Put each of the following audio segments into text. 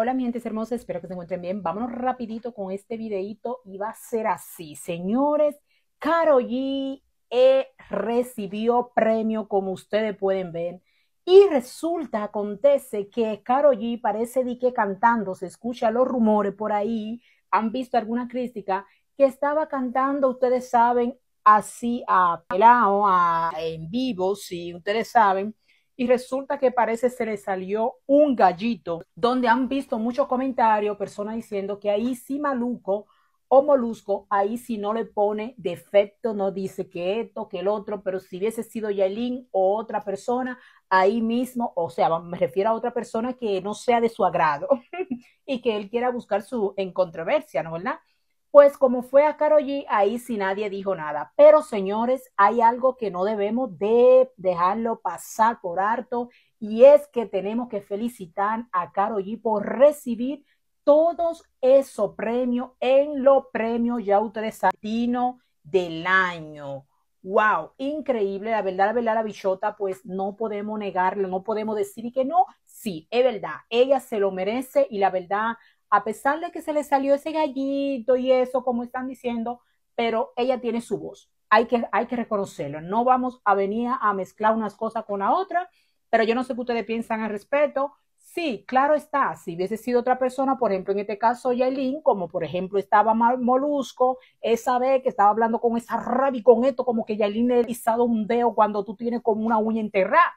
Hola mi gente espero que se encuentren bien. Vámonos rapidito con este videito y va a ser así. Señores, Karol G eh, recibió premio como ustedes pueden ver. Y resulta, acontece que Karol G parece de que cantando, se escucha los rumores por ahí, han visto alguna crítica, que estaba cantando, ustedes saben, así a pelado, a, en vivo, si ustedes saben, y resulta que parece se le salió un gallito, donde han visto muchos comentarios, personas diciendo que ahí sí Maluco o Molusco, ahí sí no le pone defecto, no dice que esto, que el otro, pero si hubiese sido Yailin o otra persona, ahí mismo, o sea, me refiero a otra persona que no sea de su agrado y que él quiera buscar su en controversia, ¿no verdad? Pues como fue a Caro G, ahí sí nadie dijo nada. Pero señores, hay algo que no debemos de dejarlo pasar por harto y es que tenemos que felicitar a Caro G por recibir todos esos premios en los premios ya ustedes del año. Wow, increíble, la verdad, la verdad, la bichota, pues no podemos negarlo, no podemos decir que no, sí, es verdad, ella se lo merece y la verdad, a pesar de que se le salió ese gallito y eso, como están diciendo, pero ella tiene su voz. Hay que, hay que reconocerlo. No vamos a venir a mezclar unas cosas con la otra, pero yo no sé qué ustedes piensan al respecto. Sí, claro está, si hubiese sido otra persona, por ejemplo, en este caso Yailin, como por ejemplo estaba mal Molusco, esa vez que estaba hablando con esa rabia y con esto, como que Yailin le ha pisado un dedo cuando tú tienes como una uña enterrada.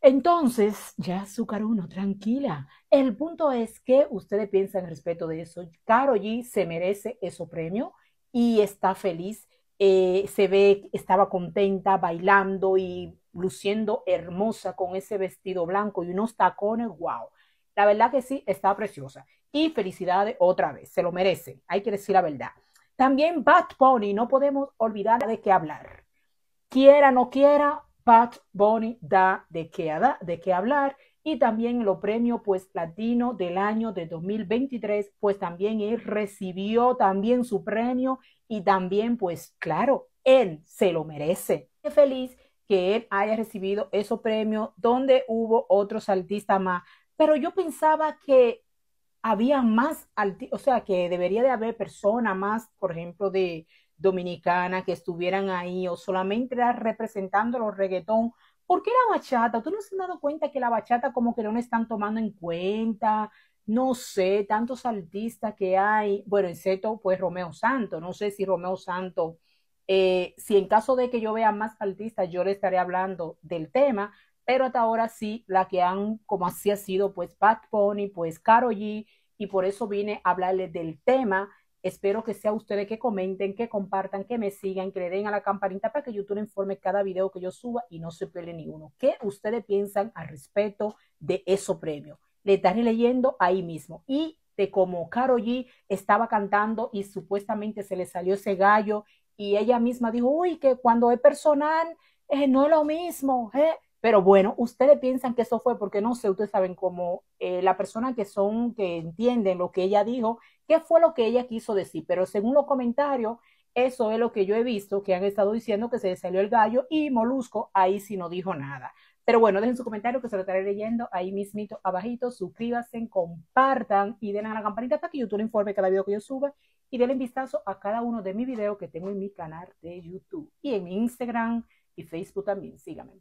Entonces, ya azúcar uno, tranquila. El punto es que ustedes piensan respecto de eso. Caro G se merece ese premio y está feliz. Eh, se ve, estaba contenta bailando y luciendo hermosa con ese vestido blanco y unos tacones, wow. La verdad que sí, está preciosa. Y felicidades otra vez, se lo merece, hay que decir la verdad. También Bad Pony, no podemos olvidar de qué hablar. Quiera, no quiera, Pat Bonnie da de qué, de hablar y también lo premio pues platino del año de 2023 pues también él recibió también su premio y también pues claro él se lo merece qué feliz que él haya recibido ese premio donde hubo otros artistas más pero yo pensaba que había más, o sea, que debería de haber personas más, por ejemplo, de dominicana que estuvieran ahí o solamente representando los reggaetón. ¿Por qué la bachata? ¿Tú no se han dado cuenta que la bachata como que no la están tomando en cuenta? No sé, tantos artistas que hay, bueno, excepto pues Romeo Santo, no sé si Romeo Santo, eh, si en caso de que yo vea más artistas, yo le estaré hablando del tema, pero hasta ahora sí, la que han, como así ha sido, pues Bad Pony, pues Karol G, y por eso vine a hablarles del tema. Espero que sea ustedes que comenten, que compartan, que me sigan, que le den a la campanita para que YouTube informe cada video que yo suba y no se pierda ninguno. ¿Qué ustedes piensan al respecto de eso, premio? Le estaré leyendo ahí mismo. Y de cómo Karol G estaba cantando y supuestamente se le salió ese gallo y ella misma dijo, uy, que cuando es personal eh, no es lo mismo. Eh pero bueno, ustedes piensan que eso fue porque no sé, ustedes saben cómo eh, la persona que son, que entienden lo que ella dijo, qué fue lo que ella quiso decir. Pero según los comentarios, eso es lo que yo he visto, que han estado diciendo que se salió el gallo y Molusco ahí sí no dijo nada. Pero bueno, dejen su comentario que se lo estaré leyendo ahí mismito abajito. Suscríbanse, compartan y den a la campanita para que YouTube le informe cada video que yo suba y denle un vistazo a cada uno de mis videos que tengo en mi canal de YouTube y en Instagram y Facebook también. Síganme.